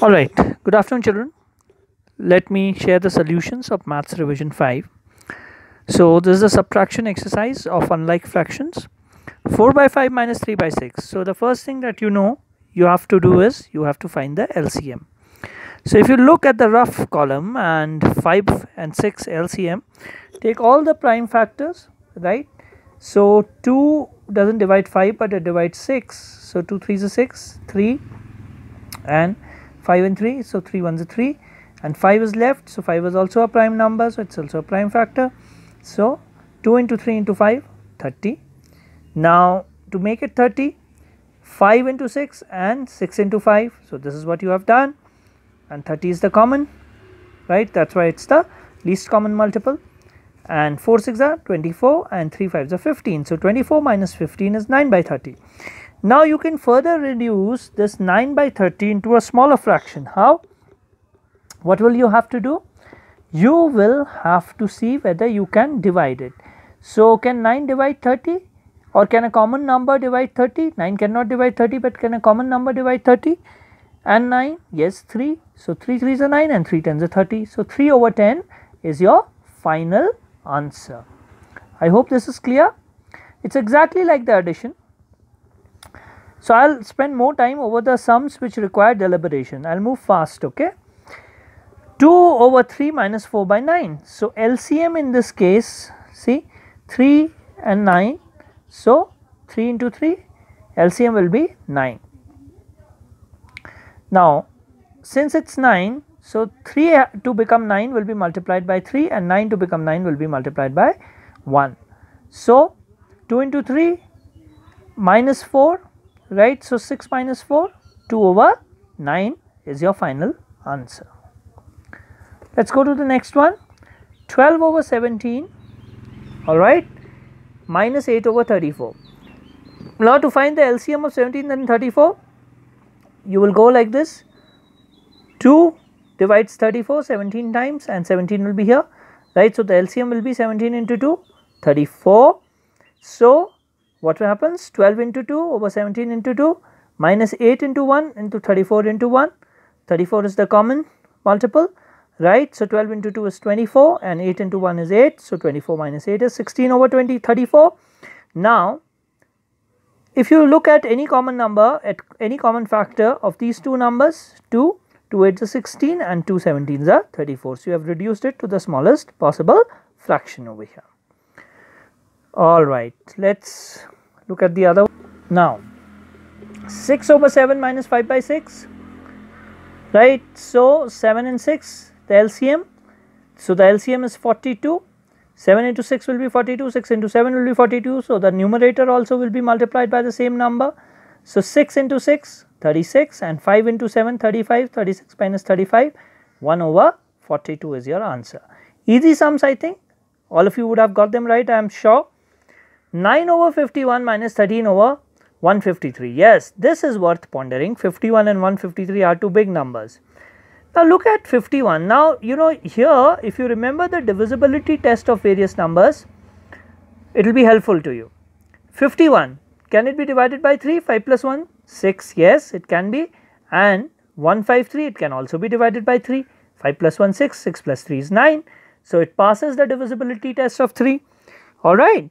All right, good afternoon children. Let me share the solutions of maths revision 5. So this is a subtraction exercise of unlike fractions. 4 by 5 minus 3 by 6. So the first thing that you know you have to do is you have to find the LCM. So if you look at the rough column and 5 and 6 LCM, take all the prime factors, right? So 2 doesn't divide 5 but it divides 6. So 2 3 is 6, 3 and 5 and 3 so 3 1 3 and 5 is left so 5 is also a prime number so it is also a prime factor. So 2 into 3 into 5 30. Now to make it 30 5 into 6 and 6 into 5 so this is what you have done and 30 is the common right that is why it is the least common multiple and 4 6 are 24 and 3 5 are 15 so 24 minus 15 is 9 by 30. Now you can further reduce this 9 by 30 into a smaller fraction. How? What will you have to do? You will have to see whether you can divide it. So can 9 divide 30 or can a common number divide 30? 9 cannot divide 30 but can a common number divide 30? And 9? Yes 3. So 3 3 is a 9 and 3 10 is a 30. So 3 over 10 is your final answer. I hope this is clear. It's exactly like the addition. So I'll spend more time over the sums which require deliberation. I'll move fast, okay? 2 over 3 minus 4 by 9. So LCM in this case, see 3 and 9. So 3 into 3, LCM will be 9. Now, since it's 9, so 3 to become 9 will be multiplied by 3 and 9 to become 9 will be multiplied by 1. So 2 into 3 minus 4 right. So, 6 minus 4 2 over 9 is your final answer. Let us go to the next one 12 over 17 alright minus 8 over 34. Now to find the LCM of 17 and 34 you will go like this 2 divides 34 17 times and 17 will be here right. So the LCM will be 17 into 2 34. So what happens 12 into 2 over 17 into 2 minus 8 into 1 into 34 into 1 34 is the common multiple right so 12 into 2 is 24 and 8 into 1 is 8 so 24 minus 8 is 16 over 20 34 now if you look at any common number at any common factor of these two numbers 2 2 8 is 16 and 2 17 are 34 so you have reduced it to the smallest possible fraction over here all right let's look at the other now 6 over 7 minus 5 by 6 right so 7 and 6 the LCM so the LCM is 42 7 into 6 will be 42 6 into 7 will be 42 so the numerator also will be multiplied by the same number so 6 into 6 36 and 5 into 7 35 36 minus 35 1 over 42 is your answer easy sums I think all of you would have got them right I am sure 9 over 51 minus 13 over 153. Yes, this is worth pondering. 51 and 153 are two big numbers. Now look at 51. Now, you know, here if you remember the divisibility test of various numbers, it will be helpful to you. 51, can it be divided by 3? 5 plus 1, 6. Yes, it can be. And 153, it can also be divided by 3. 5 plus 1, 6. 6 plus 3 is 9. So, it passes the divisibility test of 3. Alright.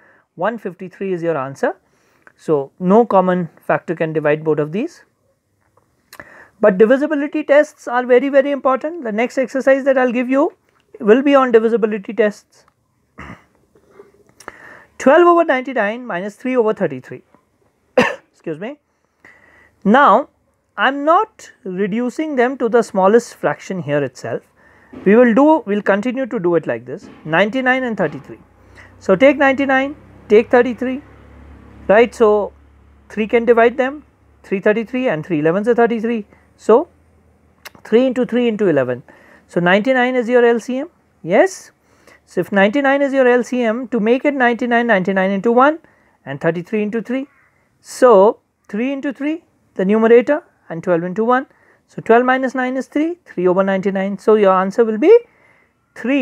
153 is your answer. So, no common factor can divide both of these. But divisibility tests are very very important. The next exercise that I will give you will be on divisibility tests. 12 over 99 minus 3 over 33 excuse me. Now I am not reducing them to the smallest fraction here itself. We will do, we will continue to do it like this 99 and 33. So take 99, take 33 right so 3 can divide them 333 and 3 11s is 33 so 3 into 3 into 11 so 99 is your LCM yes so if 99 is your LCM to make it 99 99 into 1 and 33 into 3 so 3 into 3 the numerator and 12 into 1 so 12 minus 9 is 3 3 over 99 so your answer will be 3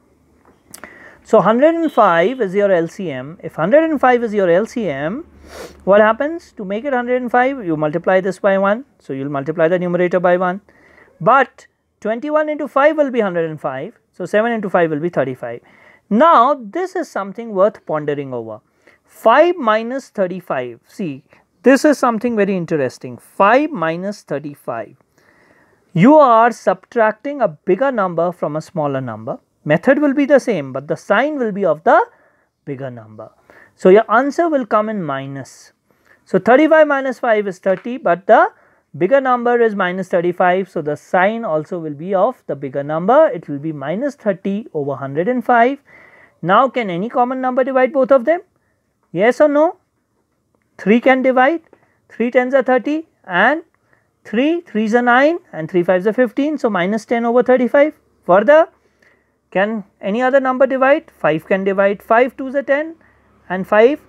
So 105 is your LCM. If 105 is your LCM, what happens? To make it 105, you multiply this by 1. So you'll multiply the numerator by 1. But 21 into 5 will be 105. So 7 into 5 will be 35. Now this is something worth pondering over. 5 minus 35. See, this is something very interesting. 5 minus 35. You are subtracting a bigger number from a smaller number Method will be the same, but the sign will be of the bigger number. So your answer will come in minus. So 35 minus 5 is 30, but the bigger number is minus 35. So the sign also will be of the bigger number. It will be minus 30 over 105. Now can any common number divide both of them? Yes or no? 3 can divide. 3 tens are 30 and 3, 3s are 9 and 3 5s are 15. So minus 10 over 35. Further, can any other number divide? 5 can divide 5 2s are 10 and 5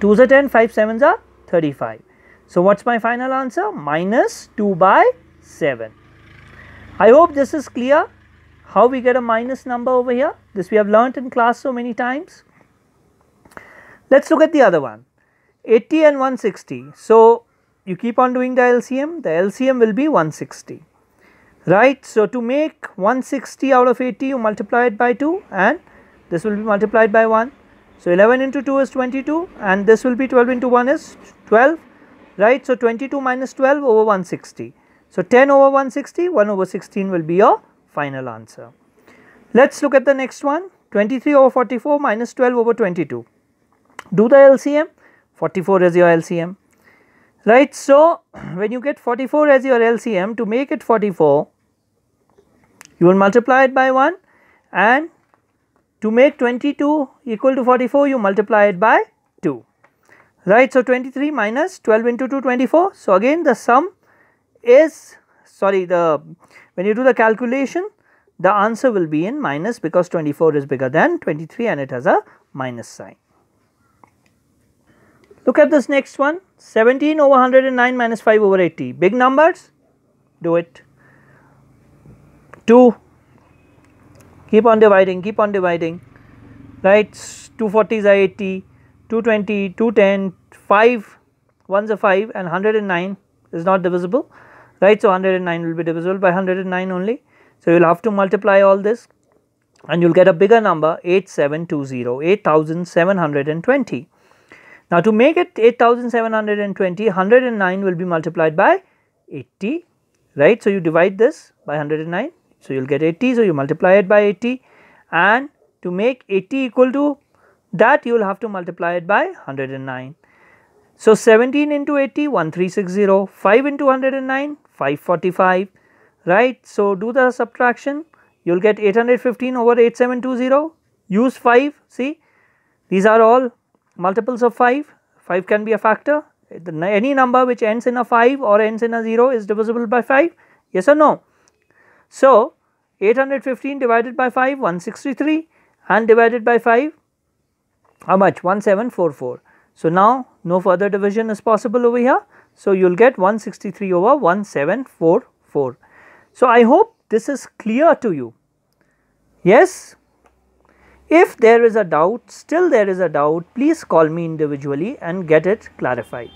2s are 10, 5 7s are 35. So what's my final answer? Minus 2 by 7. I hope this is clear how we get a minus number over here. This we have learnt in class so many times. Let's look at the other one. 80 and 160. So you keep on doing the LCM, the LCM will be 160 right. So, to make 160 out of 80 you multiply it by 2 and this will be multiplied by 1. So, 11 into 2 is 22 and this will be 12 into 1 is 12 right. So, 22 minus 12 over 160. So, 10 over 160 1 over 16 will be your final answer. Let us look at the next one 23 over 44 minus 12 over 22. Do the LCM 44 is your LCM right. So, when you get 44 as your LCM to make it 44 you will multiply it by 1 and to make 22 equal to 44 you multiply it by 2 right so 23 minus 12 into 2 24 so again the sum is sorry the when you do the calculation the answer will be in minus because 24 is bigger than 23 and it has a minus sign. Look at this next one 17 over 109 minus 5 over 80 big numbers do it. 2 keep on dividing keep on dividing right Two forty is 80 220 210 5 ones a 5 and 109 is not divisible right so 109 will be divisible by 109 only so you'll have to multiply all this and you'll get a bigger number 8720 8720 now to make it 8720 109 will be multiplied by 80 right so you divide this by 109 so, you will get 80. So, you multiply it by 80 and to make 80 equal to that you will have to multiply it by 109. So, 17 into 80 1360, 5 into 109 545 right. So, do the subtraction you will get 815 over 8720 use 5 see these are all multiples of 5 5 can be a factor any number which ends in a 5 or ends in a 0 is divisible by 5 yes or no so, 815 divided by 5 163 and divided by 5 how much 1744. So, now no further division is possible over here. So, you will get 163 over 1744. So, I hope this is clear to you. Yes, if there is a doubt, still there is a doubt, please call me individually and get it clarified.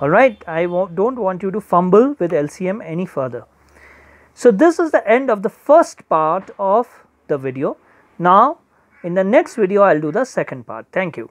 Alright, I do not want you to fumble with LCM any further. So, this is the end of the first part of the video. Now, in the next video, I will do the second part. Thank you.